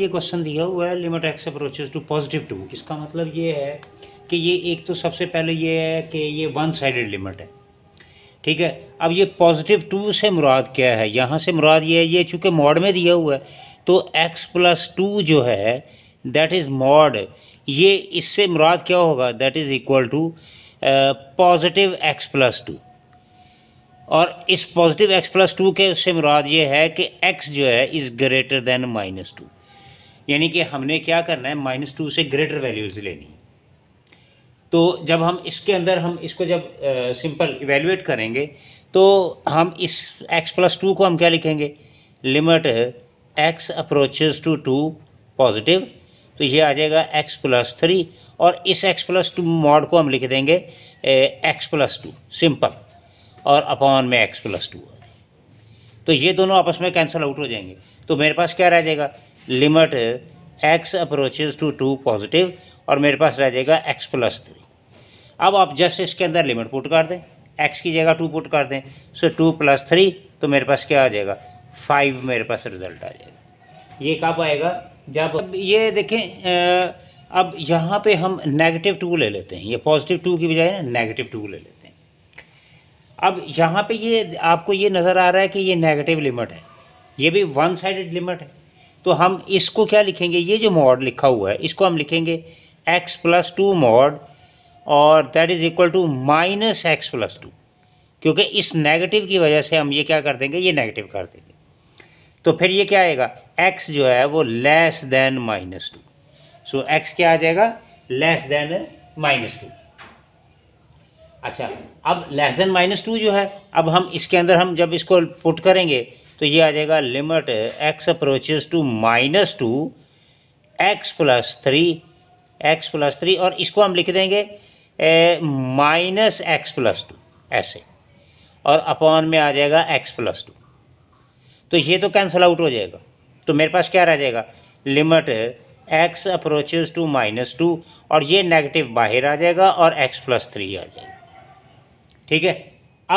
ये क्वेश्चन दिया हुआ है limit x approaches to positive two इसका मतलब ये है कि ये एक तो सबसे पहले ये है कि ये वन साइडेड लिमिट है ठीक है अब ये पॉजिटिव टू से मुराद क्या है यहाँ से मुराद ये है ये चूंकि मॉड में दिया हुआ है तो एक्स प्लस टू जो है दैट इज़ मॉड ये इससे मुराद क्या होगा that is equal to positive x plus two और इस पॉजिटिव एक्स प्लस टू के उससे मुराद ये है कि एक्स जो है is greater than minus two यानी कि हमने क्या करना है माइनस टू से ग्रेटर वैल्यूज़ लेनी तो जब हम इसके अंदर हम इसको जब सिंपल इवेलुएट करेंगे तो हम इस एक्स प्लस टू को हम क्या लिखेंगे limit x approaches to two positive तो ये आ जाएगा एक्स प्लस थ्री और इस एक्स प्लस टू मॉड को हम लिख देंगे एक्स प्लस टू सिंपल और अपॉन में एक्स प्लस टू तो ये दोनों आपस में कैंसिल आउट हो जाएंगे तो मेरे पास क्या रह जाएगा limit x approaches to two positive और मेरे पास रह जाएगा एक्स प्लस थ्री अब आप जस्ट इसके अंदर लिमिट पुट कर दें एक्स की जगह टू पुट कर दें सो टू प्लस थ्री तो मेरे पास क्या आ जाएगा फाइव मेरे पास रिजल्ट आ जाएगा ये कब आएगा जब ये देखें अब यहाँ पे हम नेगेटिव टू ले लेते हैं ये पॉजिटिव टू की बजाय ना नेगेटिव टू ले लेते हैं अब यहाँ पे ये आपको ये नज़र आ रहा है कि ये नेगेटिव लिमिट है ये भी वन साइडेड लिमिट है तो हम इसको क्या लिखेंगे ये जो मॉड लिखा हुआ है इसको हम लिखेंगे एक्स प्लस टू मॉड और that is equal to minus x plus two क्योंकि इस नेगेटिव की वजह से हम ये क्या कर देंगे ये नेगेटिव कर देंगे तो फिर ये क्या आएगा एक्स जो है वो less than minus two so x क्या आ जाएगा लेस देन माइनस टू अच्छा अब लेस देन माइनस टू जो है अब हम इसके अंदर हम जब इसको पुट करेंगे तो ये आ जाएगा limit x approaches to minus two x plus three x plus three और इसको हम लिख देंगे माइनस एक्स प्लस टू ऐसे और अपॉन में आ जाएगा एक्स प्लस टू तो ये तो कैंसिल आउट हो जाएगा तो मेरे पास क्या रह जाएगा limit x approaches to minus two और ये नेगेटिव बाहर आ जाएगा और एक्स प्लस थ्री आ जाएगा ठीक है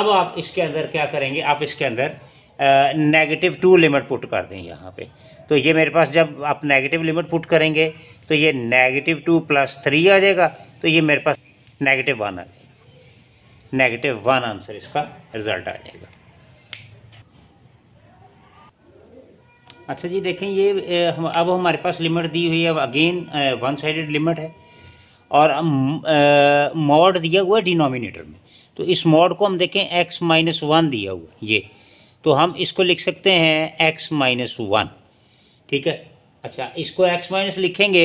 अब आप इसके अंदर क्या करेंगे आप इसके अंदर नेगेटिव टू लिमिट पुट कर दें यहाँ पे तो ये मेरे पास जब आप नेगेटिव लिमिट पुट करेंगे तो ये नेगेटिव टू प्लस थ्री आ जाएगा तो ये मेरे पास नेगेटिव वन आ जाएगा नेगेटिव वन आंसर इसका रिज़ल्ट आ जाएगा अच्छा जी देखें ये अब हमारे पास लिमिट दी हुई है अब अगेन वन साइडेड लिमिट है और मॉड दिया हुआ है डिनोमिनेटर में तो इस मॉड को हम देखें एक्स माइनस वन दिया हुआ है ये तो हम इसको लिख सकते हैं एक्स माइनस वन ठीक है अच्छा इसको एक्स माइनस लिखेंगे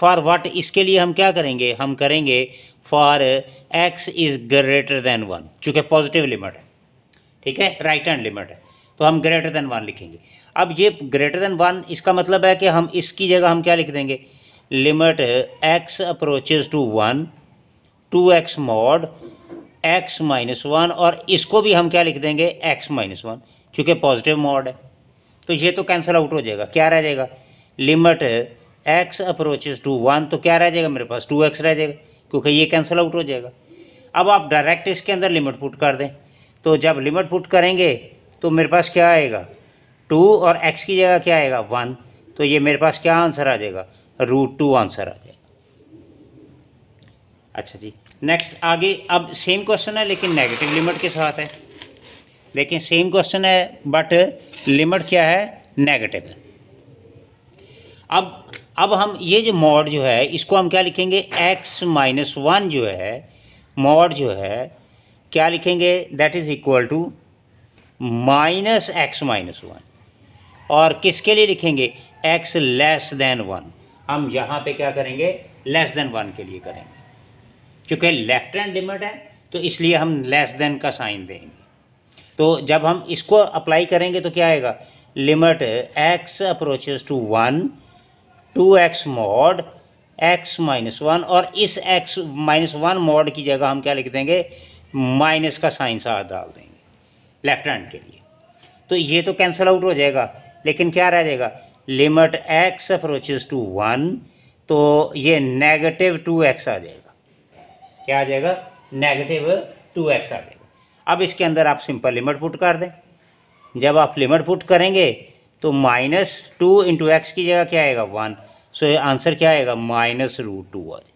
फॉर वाट इसके लिए हम क्या करेंगे हम करेंगे for x is greater than one चूँकि पॉजिटिव लिमिट है ठीक है राइट हैंड लिमिट है तो हम ग्रेटर देन वन लिखेंगे अब ये ग्रेटर देन वन इसका मतलब है कि हम इसकी जगह हम क्या लिख देंगे limit x approaches to one to x mod x minus one और इसको भी हम क्या लिख देंगे एक्स माइनस वन चूँकि पॉजिटिव मॉड है तो ये तो कैंसिल आउट हो जाएगा क्या रह जाएगा limit x approaches to one तो क्या रह जाएगा मेरे पास टू एक्स रह जाएगा क्योंकि ये कैंसिल आउट हो जाएगा अब आप डायरेक्ट इसके अंदर लिमिट पुट कर दें तो जब लिमिट पुट करेंगे तो मेरे पास क्या आएगा टू और एक्स की जगह क्या आएगा वन तो ये मेरे पास क्या आंसर आ जाएगा रूट टू आंसर आ जाएगा अच्छा जी नेक्स्ट आगे अब सेम क्वेश्चन है लेकिन नेगेटिव लिमिट के साथ है लेकिन सेम क्वेश्चन है बट लिमिट क्या है नेगेटिव है अब अब हम ये जो मॉड जो है इसको हम क्या लिखेंगे एक्स माइनस वन जो है मॉड जो है क्या लिखेंगे that is equal to minus x minus one और किसके लिए लिखेंगे एक्स लेस देन वन हम यहाँ पे क्या करेंगे लेस देन वन के लिए करेंगे क्योंकि लेफ्ट हैंड लिमिट है तो इसलिए हम लेस देन का साइन देंगे तो जब हम इसको अप्लाई करेंगे तो क्या आएगा limit x approaches to one to x mod x minus one और इस एक्स माइनस वन मॉड की जगह हम क्या लिख देंगे माइनस का साइन साथ डाल देंगे लेफ्ट हैंड के लिए तो ये तो कैंसिल आउट हो जाएगा लेकिन क्या रह जाएगा limit x approaches to one तो ये नेगेटिव टू एक्स आ जाएगा क्या आ जाएगा नेगेटिव टू एक्स आ जाएगा अब इसके अंदर आप सिंपल लिमिट पुट कर दें जब आप लिमिट पुट करेंगे तो माइनस टू इंटू एक्स की जगह क्या आएगा वन सो आंसर क्या आएगा माइनस रूट टू आ जाएगा